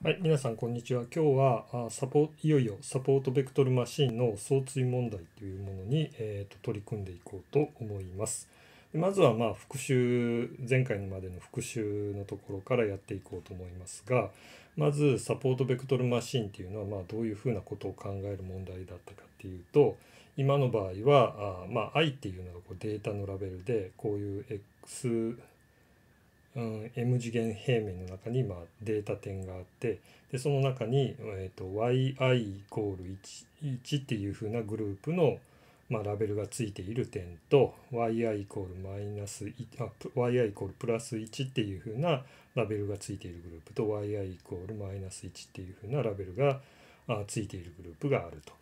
はい、皆さんこんにちは。今日はサポいよいよサポートベクトルマシンの相追問題というものに、えーと、取り組んでいこうと思います。まずはまあ復習前回までの復習のところからやっていこうと思いますがまずサポートベクトルマシンというのはまあどういうふうなことを考える問題だったかっていうと今の場合はあ、まあ、i っていうのがこうデータのラベルでこういう x うん、M 次元平面の中に、まあ、データ点があってでその中に、えーと、yi=1 っていうふうなグループの、まあ、ラベルがついている点と y i プラス1っていうふうなラベルがついているグループと yi=-1 っていうふうなラベルがあついているグループがあると。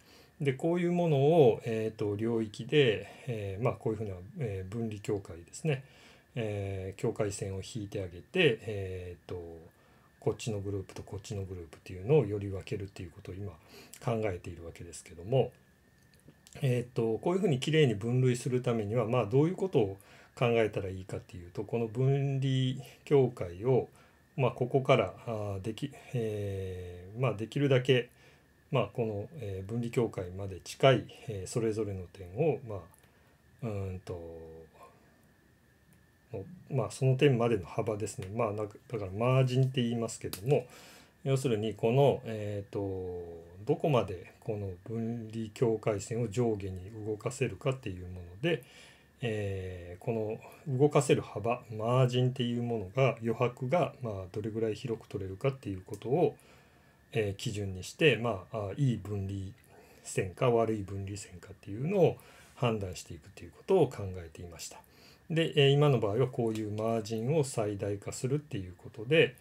でこういうものを、えーと、と領域で、えー、まあ、こういうふうな、えー、分離境界ですねえー、境界線を引いてあげて、えーと、とこっちのグループとこっちのグループっていうのをより分けるっていうことを今考えているわけですけども、えーと、とこういうふうにきれいに分類するためには、まあ、どういうことを考えたらいいかっていうとこの分離境界を、まあ、ここからあでき,、えーまあ、できるだけ、まあ、この、え分離境界まで近い、えー、それぞれの点を、まあ、うんとまあ、その点までの幅ですね、まあ、だからマージンって言いますけども要するにこの、えーとどこまでこの分離境界線を上下に動かせるかっていうもので、えー、この動かせる幅マージンっていうものが余白が、まあ、どれぐらい広く取れるかっていうことを、えー、基準にして、まあ、いい分離線か悪い分離線かっていうのを判断していくということを考えていました。で今の場合はこういうマージンを最大化するっていうことで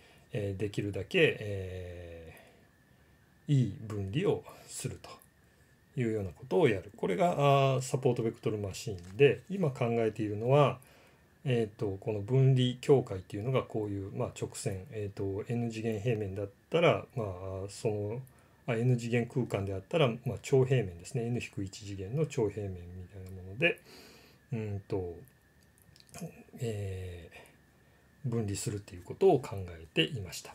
できるだけ、えー、いい分離をするというようなことをやるこれがサポートベクトルマシンで今考えているのは、えーと、この分離境界っていうのがこういう、まあ、直線、えーと、と N 次元平面だったら、まあ、そのあ N 次元空間であったら、まあ、長平面ですね N-1 次元の長平面みたいなものでうんとえー、分離するっていうことを考えていました。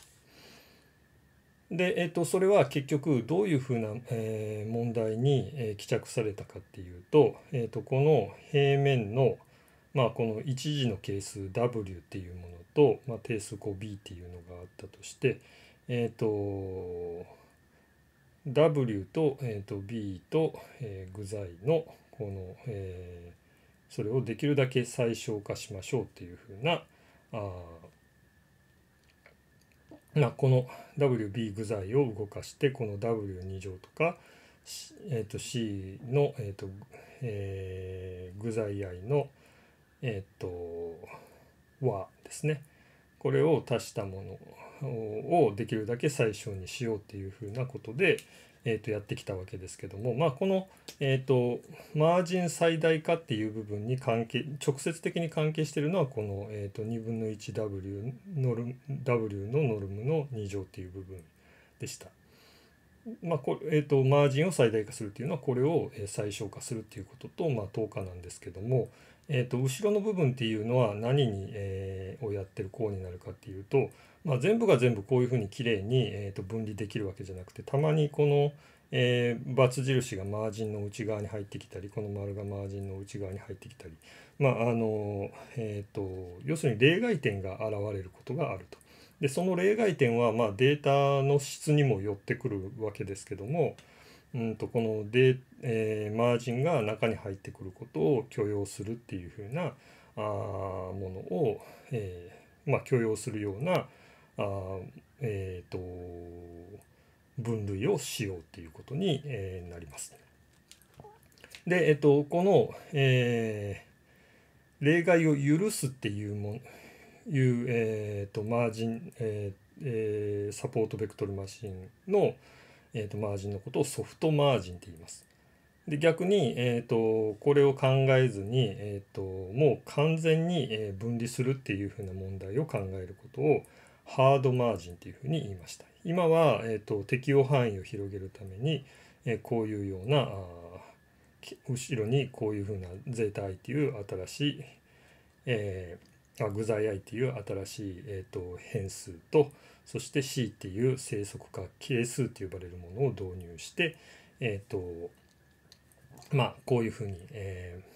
で、えーと、それは結局どういうふうな、えー、問題に、えー、帰着されたかっていうと,、えーと、この平面の、まあ、この一次の係数 W っていうものと、まあ、定数項 B っていうのがあったとして、えーと、W と,、えー、と B と、えー、具材のこの、えそれをできるだけ最小化しましょうっていうふうなあこの WB 具材を動かしてこの W2 乗とか、えー、と C の、えーとえー、具材合の、えー、と和ですねこれを足したものをできるだけ最小にしようっていうふうなことで、えー、とやってきたわけですけども、まあ、この、えーと、マージン最大化っていう部分に関係直接的に関係しているのはこの、えーと、と2分の 1W ノル w のノルムの2乗っていう部分でした。まあこれえーと、とマージンを最大化するというのはこれを最小化するということと、まあ、等価なんですけども、えー、と後ろの部分っていうのは何に、えー、をやってる項になるかっていうとまあ、全部が全部こういうふうにきれいに、えー、と分離できるわけじゃなくてたまにこの、えー、バツ印がマージンの内側に入ってきたりこの丸がマージンの内側に入ってきたり、まああのえーと、要するに例外点が現れることがあると。でその例外点は、まあ、データの質にもよってくるわけですけども、うんと、とこのデ、えー、マージンが中に入ってくることを許容するっていうふうなあものを、えーまあ、許容するような、あえーと、分類をしようということに、えなります。で、えっ、ー、と、この、えー、例外を許すっていうもん、いう、えーと、マージン、えーえー、サポートベクトルマシンの、えーと、マージンのことをソフトマージンって言います。で逆に、えーと、これを考えずに、えーと、ともう完全に分離するっていうふうな問題を考えることを、ハードマージンというふうに言いました。今は、えーと、適用範囲を広げるために、えー、こういうような後ろにこういうふうなゼータ i という新しい、えー、あ具材 i という新しい、えーと、変数とそして c っていう正則化係数と呼ばれるものを導入して、えーとまあ、こういうふうに、えー、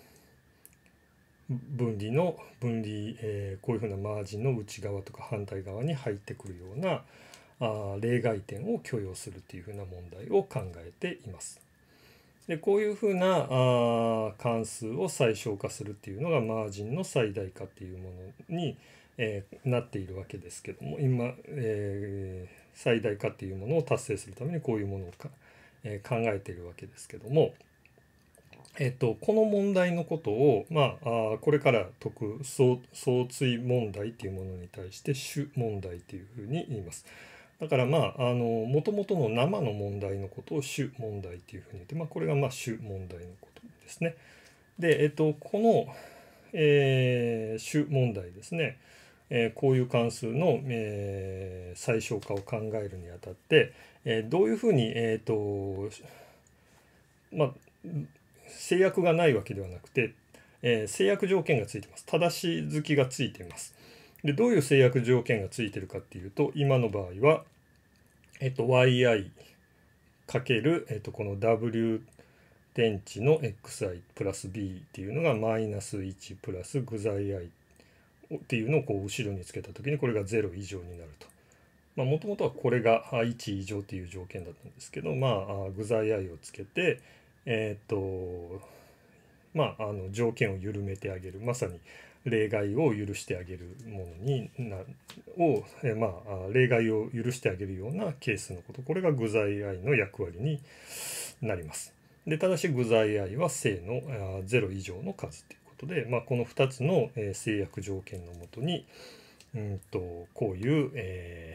分離の分離、えー、こういうふうなマージンの内側とか反対側に入ってくるようなあ例外点を許容するというふうな問題を考えています。でこういうふうなあ関数を最小化するっていうのがマージンの最大化っていうものに、えー、なっているわけですけども今、えー、最大化っていうものを達成するためにこういうものをか、えー、考えているわけですけども。えっと、この問題のことを、まあ、あこれから解く相対問題というものに対して主問題というふうに言います。だからまあもともとの生の問題のことを主問題というふうに言って、まあ、これがまあ主問題のことですね。で、えっと、この、えー、主問題ですね、えー、こういう関数の、えー、最小化を考えるにあたって、えー、どういうふうに、えーとまあ制約がないわけではなくて、えー、制約条件がついてます。正し付きがついています。で、どういう制約条件がついてるかっていうと、今の場合は、えっと、yi かける、えっと、この w 電池の xi プラス b っていうのがマイナス1プラス具材 i っていうのをこう後ろにつけた時にこれが0以上になると。もともとはこれが1以上っていう条件だったんですけどまあ具材 i をつけて、えっ、とまああの条件を緩めてあげるまさに例外を許してあげるものになを、えまあ、例外を許してあげるようなケースのことこれが具材愛の役割になります。でただし具材愛は正の0以上の数ということで、まあ、この2つの制約条件のもとにうんとこういう、え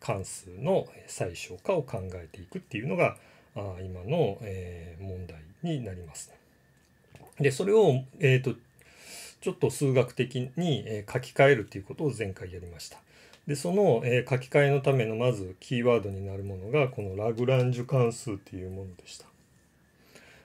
ー、関数の最小化を考えていくっていうのが、今の、えー、問題になります。でそれを、えーと、ちょっと数学的に、えー、書き換えるということを前回やりました。でその、えー、書き換えのためのまずキーワードになるものがこのラグランジュ関数というものでした。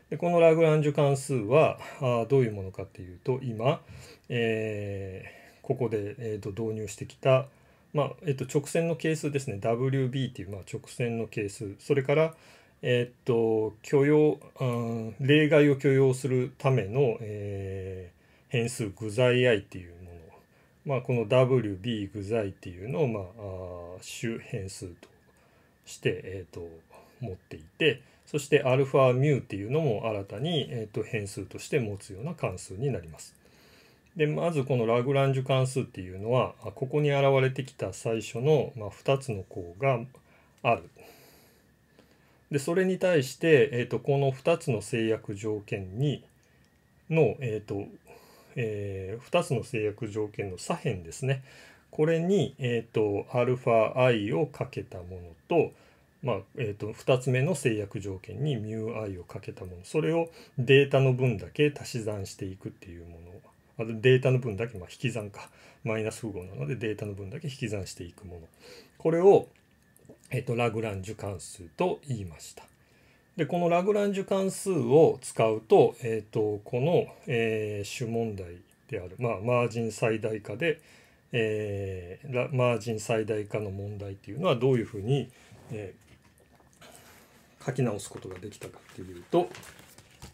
でこのラグランジュ関数はあどういうものかっていうと今、えー、ここで、えーと、導入してきた、まあえーと、と直線の係数ですね WB っていう、まあ、直線の係数それから、えっと許容、うん、例外を許容するための、えー、変数具材 i っていうもの、まあ、この wb 具材っていうのを、まあ、主変数として、えっと持っていてそして αμ っていうのも新たに、えっと変数として持つような関数になります。でまずこのラグランジュ関数っていうのはここに現れてきた最初の、まあ、2つの項があるでそれに対して、えーと、この2つの制約条件にの、えーとえー、2つの制約条件の左辺ですねこれに、えーと、αi をかけたものと,、まあえーと、2つ目の制約条件に μi をかけたものそれをデータの分だけ足し算していくっていうものデータの分だけ、まあ、引き算かマイナス符号なのでデータの分だけ引き算していくものこれをえっと、ラグランジュ関数と言いました。でこのラグランジュ関数を使うと,、えーと、この、えー、主問題である、まあ、マージン最大化で、えー、マージン最大化の問題っていうのはどういうふうに、えー、書き直すことができたかっていうと,、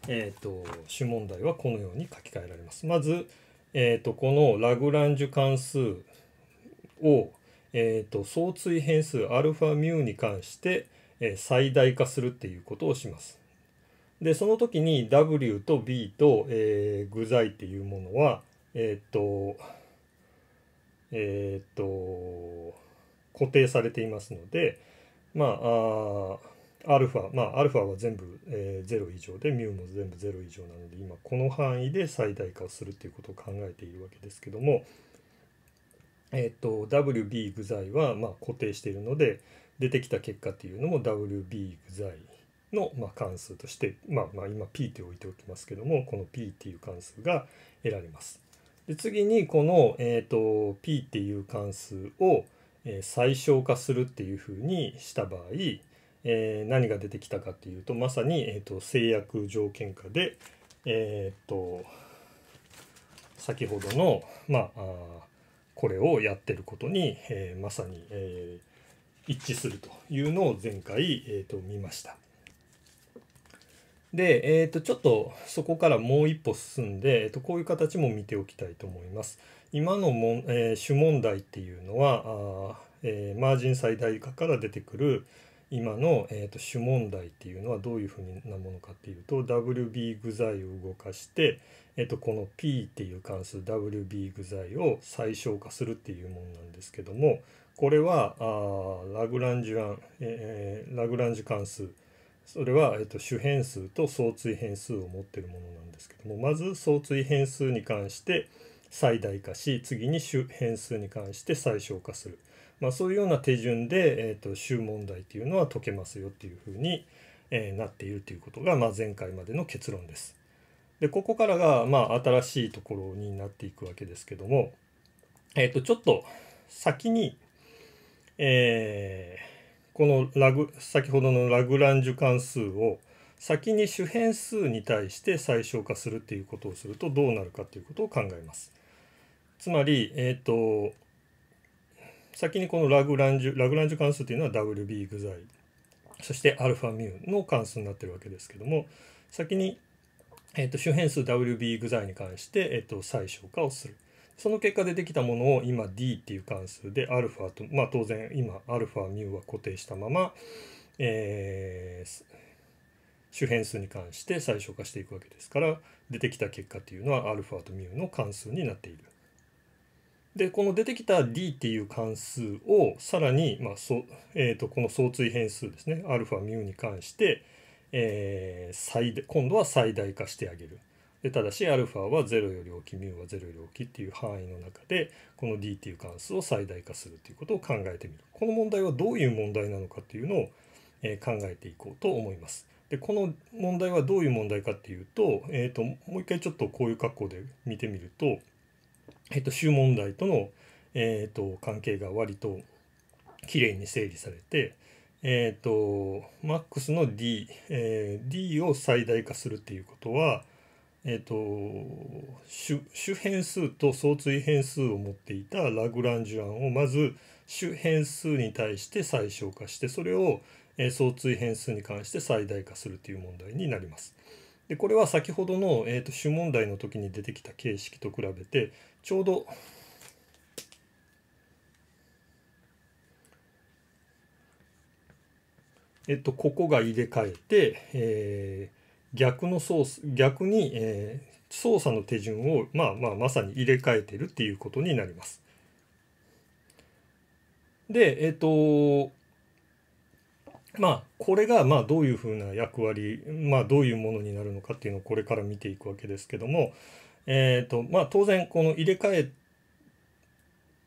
えーと、主問題はこのように書き換えられます。まず、えーとこのラグランジュ関数をえーと、相対変数 αμ に関して、えー、最大化するっていうことをします。でその時に W と B と、えー、具材っていうものはえっ、ー、とえっ、と固定されていますのでまああアルファ、まあ、アルファは全部、えー、0以上で、ミュウも全部0以上なので、今この範囲で最大化をするっていうことを考えているわけですけども、えっと WB 具材はま固定しているので出てきた結果っていうのも WB 具材のま関数として、まあ、ま今 P って置いておきますけどもこの P っていう関数が得られます。で次にこの、えー、と P っていう関数を、え最小化するっていうふうにした場合、え何が出てきたかっていうとまさに、えー、と制約条件下で、えー、と先ほどの、まあこれをやってることに、えー、まさに、えー、一致するというのを前回、えーと、見ました。で、えーと、ちょっとそこからもう一歩進んで、えーと、こういう形も見ておきたいと思います。今のも、えー、主問題っていうのはあ、えー、マージン最大化から出てくる今の、えーと、と主問題っていうのはどういうふうなものかっていうと WB 具材を動かして、えっと、この P っていう関数 WB 具材を最小化するっていうものなんですけどもこれはあラグランジュアン、えー、ラグランジュ関数それは、えっと、主変数と相対変数を持ってるものなんですけどもまず相対変数に関して最大化し次に主変数に関して最小化する、まあ、そういうような手順で、えっと、主問題っていうのは解けますよっていうふうに、えー、なっているということが、まあ、前回までの結論です。でここからがまあ新しいところになっていくわけですけども、えっ、ー、とちょっと先に、えー、このラグ先ほどのラグランジュ関数を先に主変数に対して最小化するっていうことをするとどうなるかということを考えます。つまり、えっ、ー、と先にこのラグランジュラグランジュ関数というのは WB 具材そして α ミュの関数になってるわけですけども先にえっと、周辺数 WB 具材に関して、えっと、最小化をする。その結果出てきたものを今 D っていう関数で α と、まあ当然今 α ミュは固定したまま、えー、周辺数に関して最小化していくわけですから出てきた結果っていうのは α と μ の関数になっている。でこの出てきた d っていう関数をさらに、まあそえーと、とこの相対変数ですね αμ に関してえー、最今度は最大化してあげる。でただし α は0より大きい μ は0より大きいっていう範囲の中でこの d っていう関数を最大化するということを考えてみるこの問題はどういう問題なのかっていうのを、えー、考えていこうと思いますでこの問題はどういう問題かっていうと,、えーと、もう一回ちょっとこういう格好で見てみると,、えーと、と問題との、えーと関係が割ときれいに整理されてえっ、ー、と、MAX の D、えー、D を最大化するっていうことは、えっ、ー、と主、主変数と相対変数を持っていたラグランジュ案をまず主変数に対して最小化して、それを相対変数に関して最大化するという問題になります。でこれは先ほどの、えーと主問題の時に出てきた形式と比べてちょうどえっと、ここが入れ替えて、えー、逆の操作逆に、えー、操作の手順を、まあまあ、まさに入れ替えてるっていうことになります。で、えっと、まあ、これがまあどういうふうな役割、まあ、どういうものになるのかっていうのをこれから見ていくわけですけども、えーとまあ、当然この入れ替え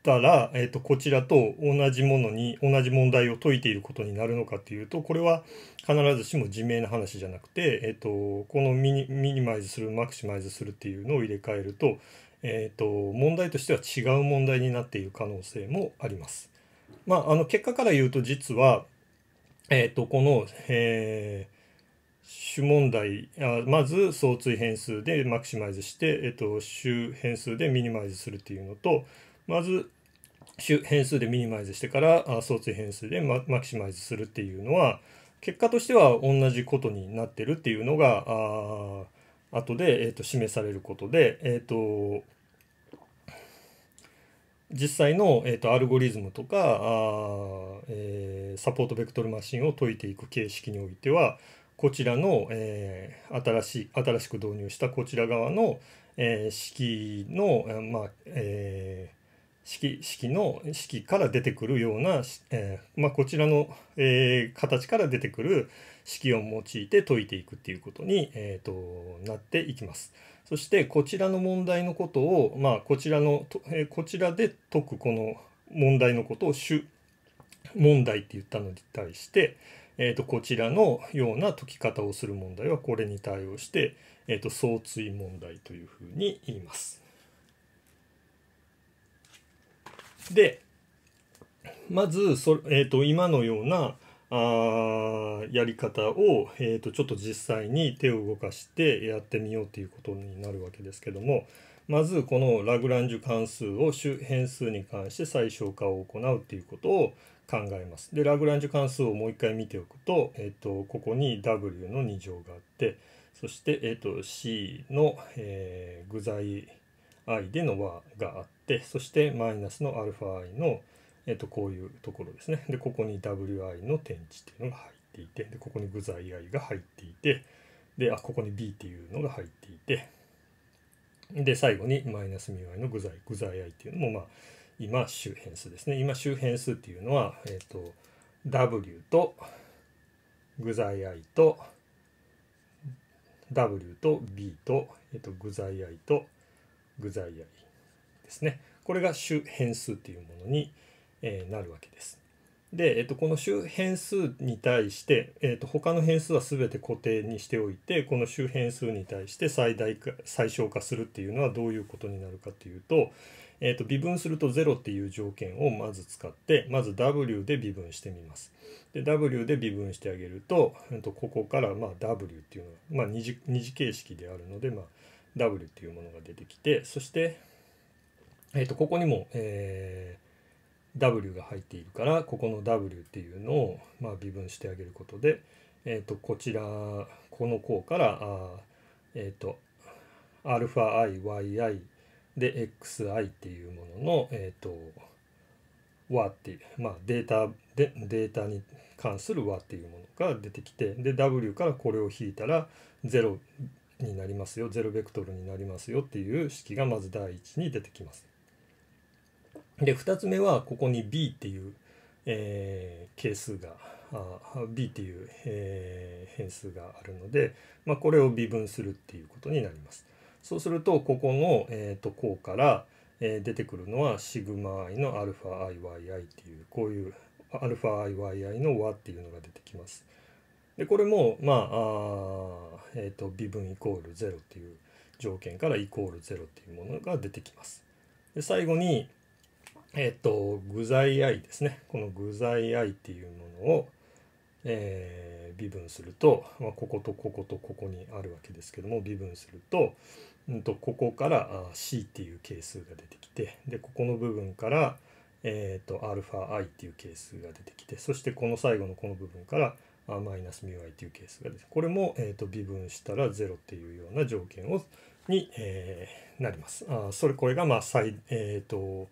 たら、えー、とこちらと同じものに同じ問題を解いていることになるのかというとこれは必ずしも自明な話じゃなくて、えーと、このミニミニマイズするマクシマイズするっていうのを入れ替えると,、えーと、問題としては違う問題になっている可能性もあります。まあ、あの結果から言うと実は、えーと、この、えー、主問題あまず相対変数でマクシマイズして、えっと、主変数でミニマイズするっていうのとまず変数でミニマイズしてから相対変数でマキシマイズするっていうのは結果としては同じことになってるっていうのがあ後で、えーと、示されることで、えーと、実際の、えーと、とアルゴリズムとかあ、えー、サポートベクトルマシンを解いていく形式においてはこちらの、えー、新しい新しく導入したこちら側の、えー、式の、まあえー式式の式から出てくるような、えー、まあ、こちらの、えー、形から出てくる式を用いて解いていくっていうことに、えーと、なっていきます。そしてこちらの問題のことを、まあ、こちらのと、えー、こちらで解くこの問題のことを主問題って言ったのに対して、えーと、こちらのような解き方をする問題はこれに対応して、えーと相対問題というふうに言います。でまずそ、えーと、今のようなあやり方を、えーと、ちょっと実際に手を動かしてやってみようということになるわけですけどもまずこのラグランジュ関数を主変数に関して最小化を行うということを考えます。でラグランジュ関数をもう一回見ておくと,、えーと、ここに w の2乗があってそして、えー、と c の、えー、具材 i での和があってそしてマイナスの αi の、えっと、こういうところですねでここに wi の点値っていうのが入っていてでここに具材 i が入っていてであここに b っていうのが入っていてで最後にマイナス μi の具材具材 i っていうのもまあ今周辺数ですね今周辺数っていうのは、えっと w と具材 i と w と b と、えっと、具材 i と具材ありですねこれが主変数というものに、えなるわけです。で、えっと、この周変数に対して、えっと、他の変数は全て固定にしておいてこの周変数に対して最大化最小化するっていうのはどういうことになるかというと、えっと、微分すると0っていう条件をまず使ってまず W で微分してみます。で W で微分してあげると、えっと、ここからまあ W っていうのは、まあ、二次二次形式であるので、まあ W っていうものが出てきてそして、えー、とここにも、えー、W が入っているからここの W っていうのを、まあ、微分してあげることで、えー、とこちらこの項からあ、えっ、ー、と αiyi で xi っていうものの、えっ、ー、と和っていう、まあ、データでデータに関する和っていうものが出てきてで W からこれを引いたら0になりますよゼロベクトルになりますよっていう式がまず第一に出てきます。で2つ目はここに b っていう、えー、係数があ b っていう、えー、変数があるので、まあ、これを微分するっていうことになります。そうするとここの、えーと、と項から、えー、出てくるのはシグマ i の αiyi っていうこういう αiyi の和っていうのが出てきます。でこれもまああ、えーと、微分イコール0っていう条件からイコール0っていうものが出てきます。で最後に、えっ、ー、と具材 i ですねこの具材 i っていうものを、えー、微分すると、まあ、こことこことここにあるわけですけども微分すると,、うんと、とここから c っていう係数が出てきてでここの部分から、えーと、と αi っていう係数が出てきてそしてこの最後のこの部分からマイナス μi ていうケースがですこれも、えーと、微分したら0っていうような条件をに、えー、なります。あそれこれが、まあ最えーと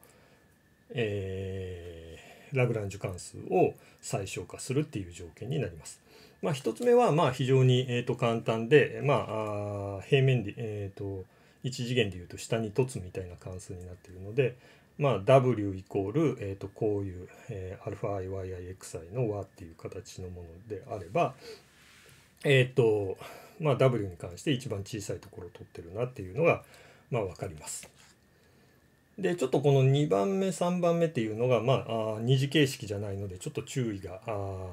えー、ラグランジュ関数を最小化するっていう条件になります。まあ、1つ目はまあ非常に、えー、と簡単で、まあ、あ平面で、えーと、と1次元でいうと下に凸みたいな関数になっているので、まあ、W イコール、えー、とこういう、えー、αIYIXI の和っていう形のものであれば、えっ、ー、とまあ、W に関して一番小さいところを取ってるなっていうのが、まあ、分かります。でちょっとこの2番目3番目っていうのが、まあ、あ二次形式じゃないのでちょっと注意があ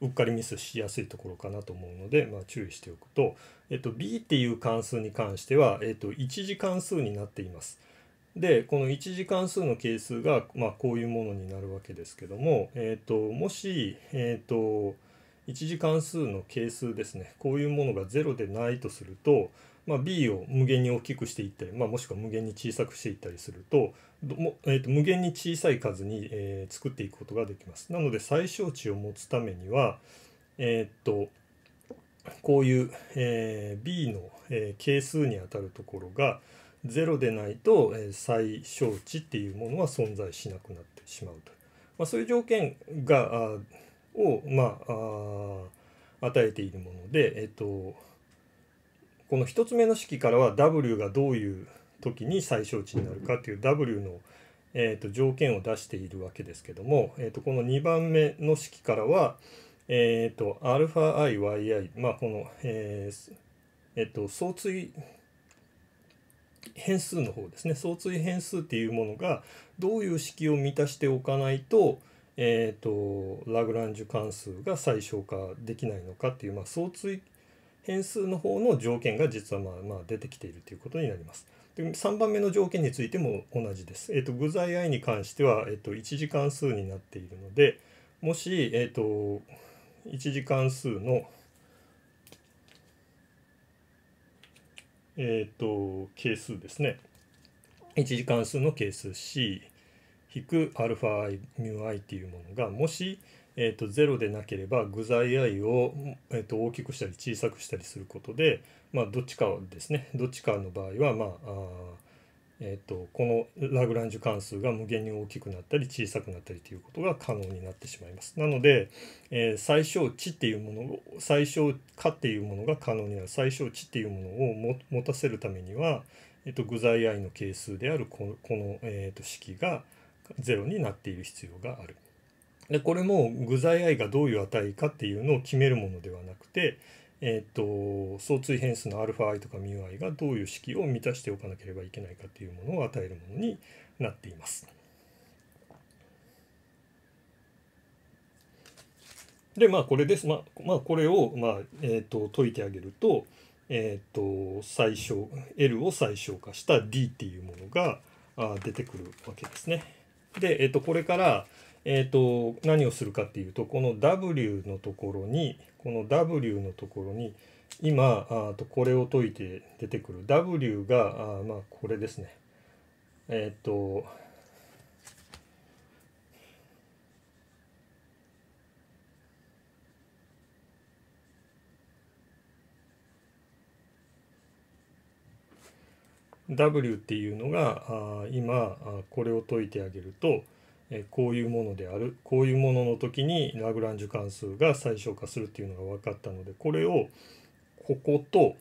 うっかりミスしやすいところかなと思うので、まあ、注意しておくと、えっと、B っていう関数に関しては、えっと、一次関数になっています。でこの一次関数の係数が、まあ、こういうものになるわけですけども、えーと、もし、えーと、一次関数の係数ですねこういうものが0でないとすると、まあ、b を無限に大きくしていったり、まあ、もしくは無限に小さくしていったりするとも、えーと、無限に小さい数に、えー、作っていくことができます。なので最小値を持つためには、えっ、ー、とこういう、えー、b の、え係数にあたるところが、ゼロでないと、えー、最小値っていうものは存在しなくなってしまうと、まあ、そういう条件がを、まあ、与えているもので、えっと、この1つ目の式からは W がどういう時に最小値になるかっていう W の、えー、と条件を出しているわけですけども、えー、とこの2番目の式からは、えー、と αiyi、まあ、この、えーえー、と相対変数の方ですね相対変数っていうものがどういう式を満たしておかないと,、えーと、ラグランジュ関数が最小化できないのかっていう、まあ、相対変数の方の条件が実はまあまあ出てきているということになります。で3番目の条件についても同じです。えーと、具材 i に関しては、えーと、一1次関数になっているのでもし、えーと、一1次関数のえっ、ー、と係数ですね1次関数の係数 C 引く αiμi というものがもし、えーと、0でなければ具材 i を、えーと、と大きくしたり小さくしたりすることで、まあ、どっちかですねどっちかの場合は、まあ、あえーと、このラグランジュ関数が無限に大きくなったり小さくなったりということが可能になってしまいます。なので、えー、最小値っていうものを最小化っていうものが可能になる最小値っていうものを持たせるためには、えーと、具材 i の係数であるこのこの、えーと、と式が0になっている必要がある。でこれも具材 i がどういう値かっていうのを決めるものではなくて、えーと、相対変数の αi とか μi がどういう式を満たしておかなければいけないかというものを与えるものになっています。でまあこれです、まあ、まあ、これを、まあえーと、解いてあげると,、えーと、と最小 L を最小化した D っていうものが出てくるわけですね。で、えー、とこれからえーと、何をするかっていうとこの W のところにこの W のところに今あとこれを解いて出てくる W があまあこれですね。えっ、ー、と「W」っていうのが今これを解いてあげるとえこういうものであるこういうものの時にラグランジュ関数が最小化するっていうのが分かったのでこれをここと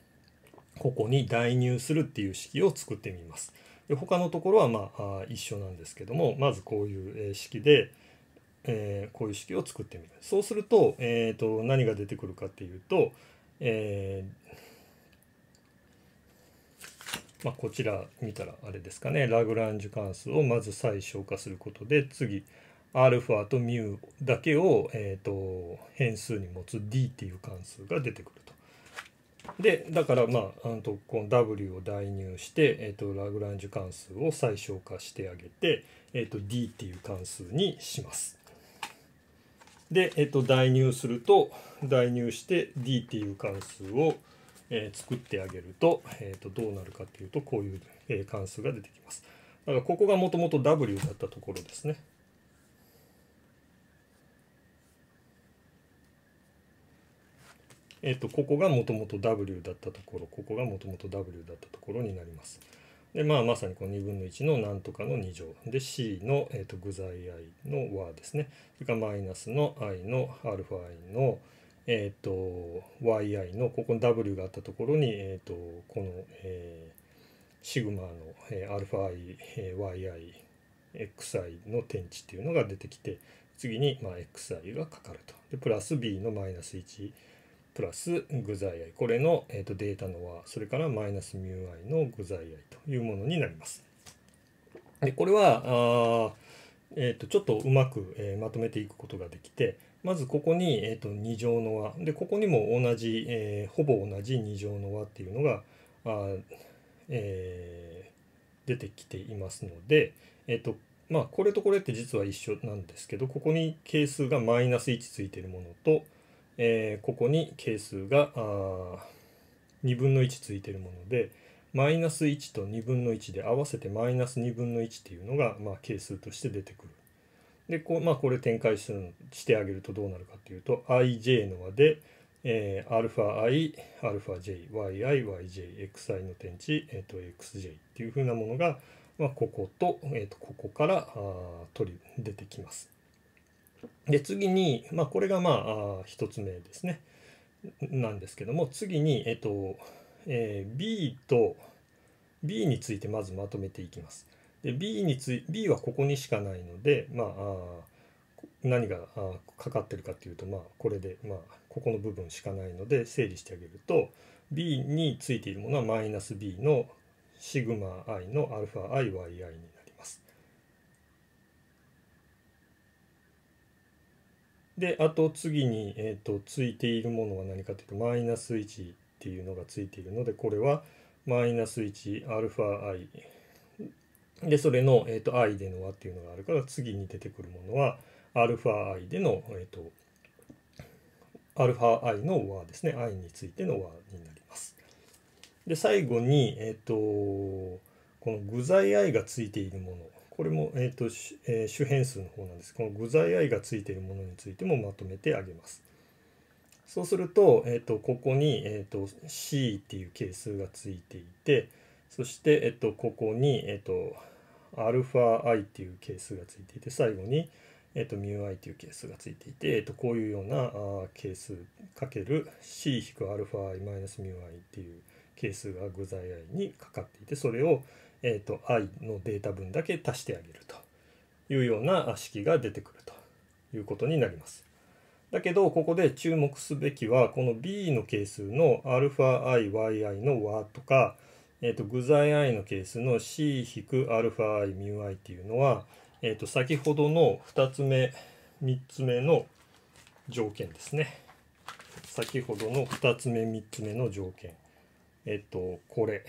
ここに代入するっていう式を作ってみます。で他のところはまあ一緒なんですけどもまずこういう式で、えー、こういう式を作ってみる。そうすると,、えーと、と何が出てくるかっていうと、えーまあ、こちら見たらあれですかねラグランジュ関数をまず最小化することで次アルファとミュだけを、えーと、変数に持つ d っていう関数が出てくると。でだからまああとこの w を代入して、えーと、ラグランジュ関数を最小化してあげて、えーと、と d っていう関数にします。で、えー、と代入すると代入して d っていう関数を、えー、作ってあげると,、えー、とどうなるかっていうとこういう、え関数が出てきます。だからここがもともと W だったところですね。えっと、ここがもともと W だったところ、ここがもともと W だったところになります。で、まあ、まさにこの2分の1のなんとかの2乗。で、C の、えっと、具材 i の和ですね。それからマイナスの i の αi の、えーと、yi のここに w があったところに、えーと、この、えー、シグマの、えー、αi、えー、yiXi の点値っていうのが出てきて次に、まあ、xi がかかるとでプラス b のマイナス1プラス具材 i これの、えーと、とデータの和それからマイナス μi の具材 i というものになります。でこれはあ、えー、とちょっとうまく、えー、まとめていくことができてまずここに、えーと、乗の和でここにも同じ、えー、ほぼ同じ2乗の和っていうのがあ、えー、出てきていますので、えーとまあ、これとこれって実は一緒なんですけどここに係数がマイナス1ついてるものと、えー、ここに係数があ2分の1ついてるものでマイナス1と2分の1で合わせてマイナス2分の1っていうのが、まあ、係数として出てくる。でこう、まあ、これ展開するしてあげるとどうなるかっていうと ij の和で、えー、αi、αj、yi、yj、xi の点値、えー、と xj っていうふうなものが、まあ、ここと,、えー、とここからあ取り出てきます。で次に、まあ、これがまあ1つ目ですね。なんですけども次に、えっとえー、B と B についてまずまとめていきます。で B, につい B はここにしかないので、まあ、何がかかってるかっていうと、まあ、これで、まあ、ここの部分しかないので整理してあげると B についているものはマイナス B のシグマ i のアルファ i yi になります。であと次に、えーと、ついているものは何かというとマイナス1っていうのがついているのでこれはマイナス1アルファ i でそれの、えーと、i での和っていうのがあるから次に出てくるものは αi での、えーと、フ αi の和ですね i についての和になります。で最後に、えーと、この具材 i がついているものこれも、えーとえー、主変数の方なんですこの具材 i がついているものについてもまとめてあげます。そうすると,、えーと、ここに、えーと、C っていう係数がついていてそして、えっと、ここに、えっとアルファ i っていう係数がついていて最後に、えっと μi という係数がついていて、えっとこういうようなあ係数かける c-αi-μi っていう係数が具材 i にかかっていてそれを、えっと i のデータ分だけ足してあげるというような式が出てくるということになります。だけどここで注目すべきはこの b の係数の αiyi の和とかえーと、具材 i のケースの c-αiμi っていうのは、えーと、と先ほどの2つ目3つ目の条件ですね先ほどの2つ目3つ目の条件えっ、ー、とこれ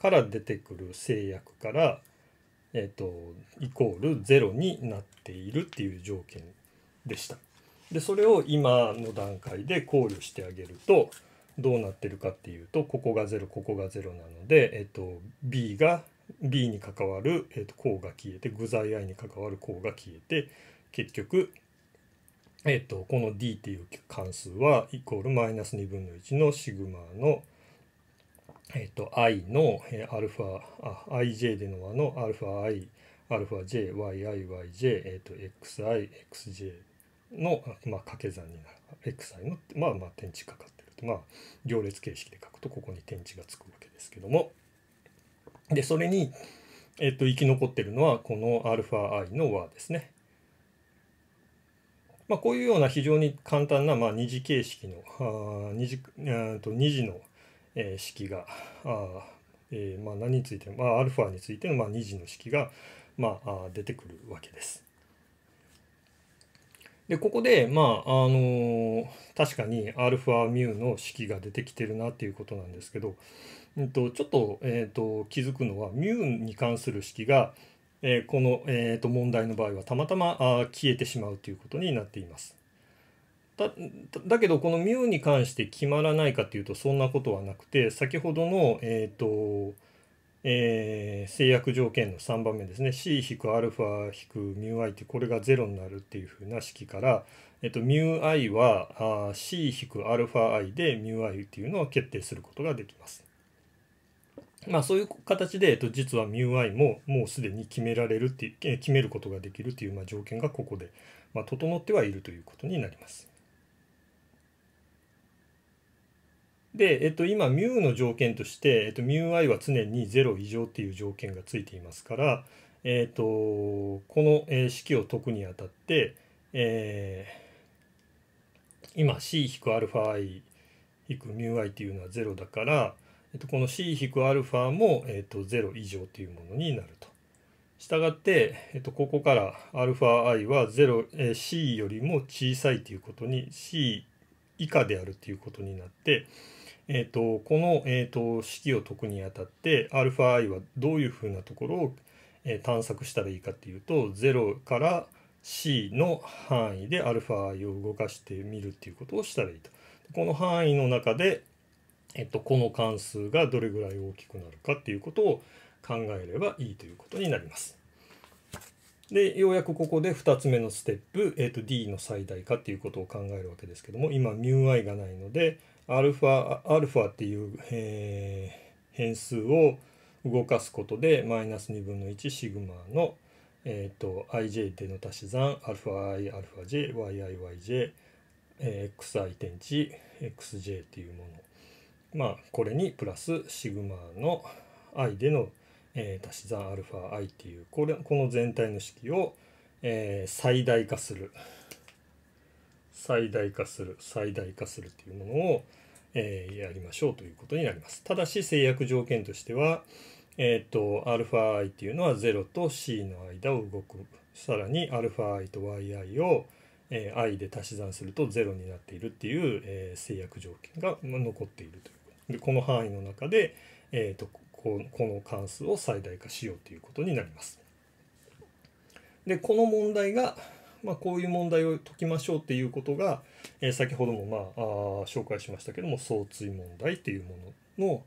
から出てくる制約からえっ、ー、とイコール0になっているっていう条件でしたでそれを今の段階で考慮してあげるとどうなってるかっていうとここが0ここが0なので、えっと、B が B に関わる、えっと、項が消えて具材 i に関わる項が消えて結局、えっと、この d っていう関数はイコールマイナス2分の1のシグマの、えっと、i のえアルファあ ij での和のアルファ i アルファ j yi yj、えっと、xi xj の、まあ、掛け算になる xi の、まあ、まあ、点値かかっまあ行列形式で書くとここに点値がつくわけですけどもでそれに、えっと、生き残ってるのはこの αi の和ですね。まあ、こういうような非常に簡単な、まあ、二次形式の二次と二次の、え式があ、えーまあ、何についても、まあ、α についての、まあ、二次の式が、まあ、出てくるわけです。でここでまああの確かに α ミュの式が出てきてるなっていうことなんですけど、えっと、ちょっと,、えっと気づくのはミュに関する式が、えー、この、えっと問題の場合はたまたまあ消えてしまうということになっています。だだけどこのミュに関して決まらないかというとそんなことはなくて先ほどの、えっとえー、制約条件の3番目ですね C-α-μi ってこれが0になるっていうふうな式から、えっと、μi は C-αi で μi っていうのを決定することができます。まあそういう形で、えっと、実は μi ももうすでに決められるって決めることができるという、まあ、条件がここで、まあ、整ってはいるということになります。で、えっと、今、ミュの条件として、えっと、ミュ i は常に0以上っていう条件がついていますから、えっと、この、式を解くにあたって、えー、今 c-αi-μi っていうのは0だから、えっと、この c-α も、えっと、0以上というものになると。したがって、えっと、ここから αi は0、えー、c よりも小さいということに c 以下であるということになって、えーと、この、えーと、式を解くにあたって αi はどういうふうなところを、えー、探索したらいいかっていうと0から C の範囲で αi を動かしてみるっていうことをしたらいいと。この範囲の中で、えっと、この関数がどれぐらい大きくなるかっていうことを考えればいいということになります。でようやくここで2つ目のステップ、えっと D の最大化っていうことを考えるわけですけども今 μi がないのでアルファアルファっていう、えー、変数を動かすことでマイナス2分の1シグマの、えーと、ij での足し算アルファ i アルファ j yiyj、え xi 点値 xj っていうものまあこれにプラスシグマの i での、えー、足し算アルファ i っていうこれこの全体の式を、えー、最大化する最大化する最大化するというものを、えー、やりましょうということになりますただし制約条件としてはえっ、ー、と αi というのは0と c の間を動くさらに αi と yi を、えー、i で足し算すると0になっているっていう、えー、制約条件が残っているというでこの範囲の中で、えーと、ここの関数を最大化しようということになります。でこの問題が、まあ、こういう問題を解きましょうっていうことが、えー、先ほども、まあ、あ紹介しましたけども相追問題っていうものの、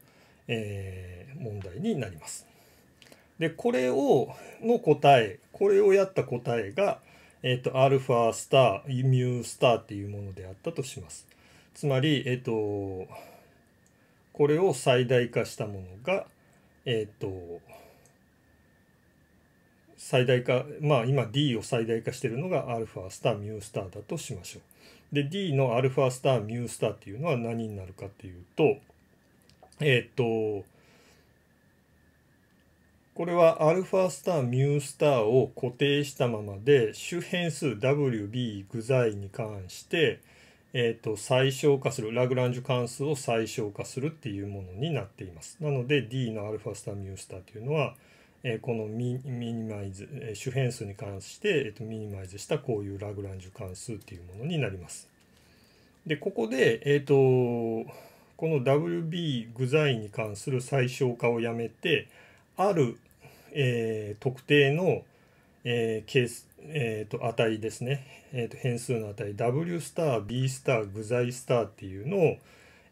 えー、問題になります。でこれをの答えこれをやった答えが、えーと、アルファスターミュースターっていうものであったとします。つまり、えーと、これを最大化したものが、えーと最大化まあ今 D を最大化しているのがアルファスターミュースターだとしましょう。で D のアルファスターミュースターっていうのは何になるかっていうとえっ、ー、とこれはアルファスターミュースターを固定したままで周辺数 WB 具材に関してえーと、と最小化するラグランジュ関数を最小化するっていうものになっていますなので D のアルファスターミュースターというのはえこのミニマイズ、え主変数に関して、えっとミニマイズしたこういうラグランジュ関数っていうものになります。でここで、えっと、この WB 具材に関する最小化をやめてある、えー、特定の、えー、ケース、えーと、値ですね、えーと、と変数の値 W スター B スター具材スターっていうのを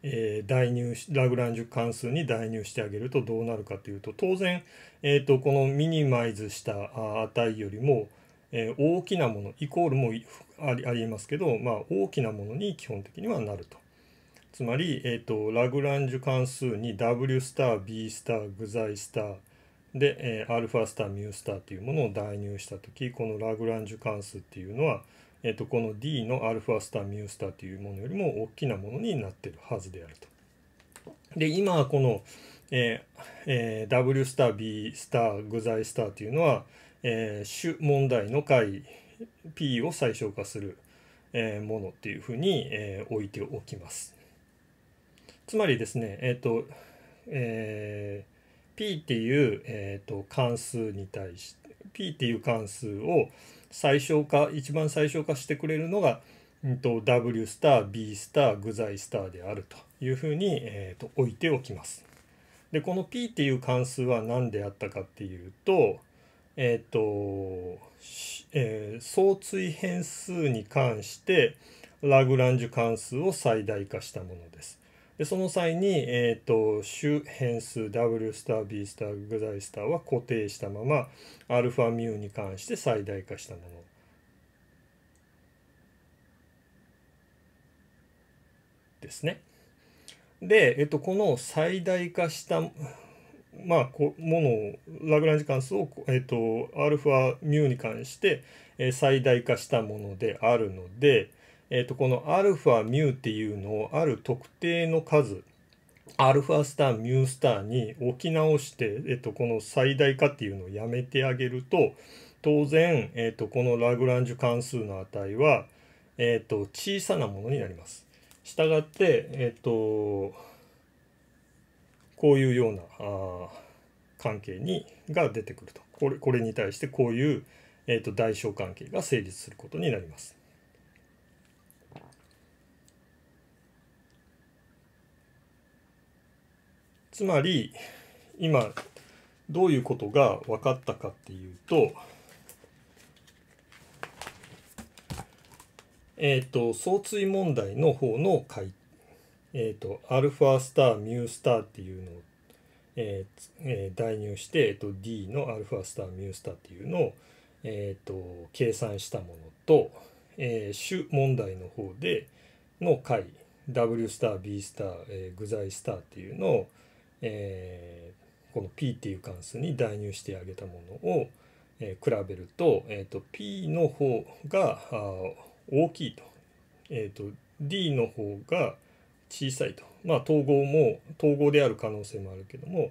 えー、代入ラグランジュ関数に代入してあげるとどうなるかというと当然、えーと、このミニマイズした値よりも、えー、大きなものイコールもありありますけど、まあ、大きなものに基本的にはなると。つまり、えーと、とラグランジュ関数に W スター B スター具材スターで、えー、アルファスターミュースターというものを代入した時このラグランジュ関数っていうのは、えー、とこの D のアルファスタミュースターというものよりも大きなものになってるはずであると。で今はこの、えーえー、W スター B スター具材スターというのは、えー、主問題の解 P を最小化する、えー、ものっていうふうに、えー、置いておきます。つまりですね、えっ、ー、と、えー、P っていう、えーと関数に対して P っていう関数を、最小化一番最小化してくれるのが、うんと、W スター B スター具材スターであるというふうに、えーと、と置いておきます。でこの P っていう関数は何であったかっていうと,、えーとえー、相対変数に関してラグランジュ関数を最大化したものです。でその際に、えーと、主変数 W スター B スターグザイスターは固定したまま α ミュに関して最大化したものですね。で、えっと、この最大化したまあ、こものをラグランジ関数を、えっと、α ミュに関して、え最大化したものであるので、えー、とこの α ミュっていうのをある特定の数アルファスターミュースターに置き直して、えっと、この最大化っていうのをやめてあげると当然、えっと、このラグランジュ関数の値は、えっと、小さなものになります。したがって、えっと、こういうようなあ関係にが出てくるとこれこれに対してこういう、えっと、代償関係が成立することになります。つまり今どういうことが分かったかっていうとえっ、ー、と相対問題の方の解えっ、ー、とアルファスターミュースターっていうのを、えーえー、代入して、えーと、D のアルファスターミュースターっていうのを、えーと、と計算したものと、えー、主問題の方での解 W スター B スター、えー、具材スターっていうのをえー、この P っていう関数に代入してあげたものを、えー、比べると,、えーと、P の方が大きいと,、えーと、D の方が小さいと、まあ、統合も統合である可能性もあるけども、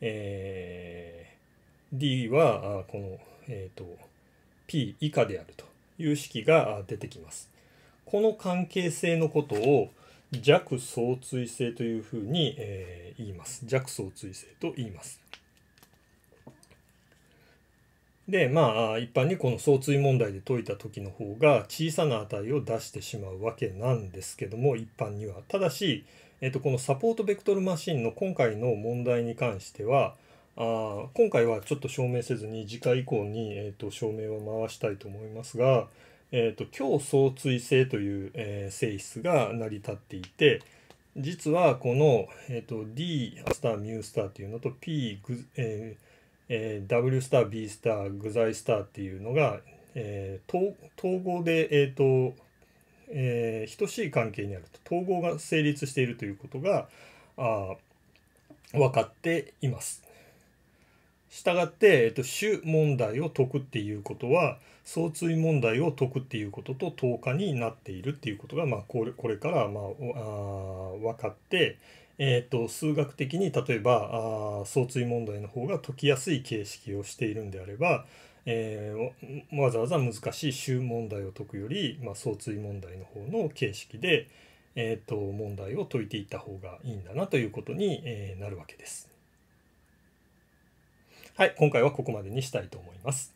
えー、D はこの、えーと、と P 以下であるという式が出てきます。この関係性のことを弱相対性というふうに、えー、言います。弱相対性と言います。でまあ一般にこの相対問題で解いた時の方が小さな値を出してしまうわけなんですけども一般には。ただし、えっと、このサポートベクトルマシンの今回の問題に関してはあ今回はちょっと証明せずに次回以降に、えっと、証明を回したいと思いますが、えーと、強相対性という、えー、性質が成り立っていて実はこの、えーと、D スターミュースターっていうのと P えーえー、W スター B スター具材スターっていうのが、えー、統合で、えーとえー、等しい関係にあると統合が成立しているということがあ分かっています。したがって、えーと、と主問題を解くっていうことは、相追問題を解くっていうことと10日になっているっていうことが、まあ、これこれから、まあ、あ分かって、えーと、数学的に例えばあ相追問題の方が解きやすい形式をしているんであれば、えー、わざわざ難しい週問題を解くより、まあ、相追問題の方の形式で、えーと、と問題を解いていった方がいいんだなということに、えー、なるわけです。はい、今回はここまでにしたいと思います。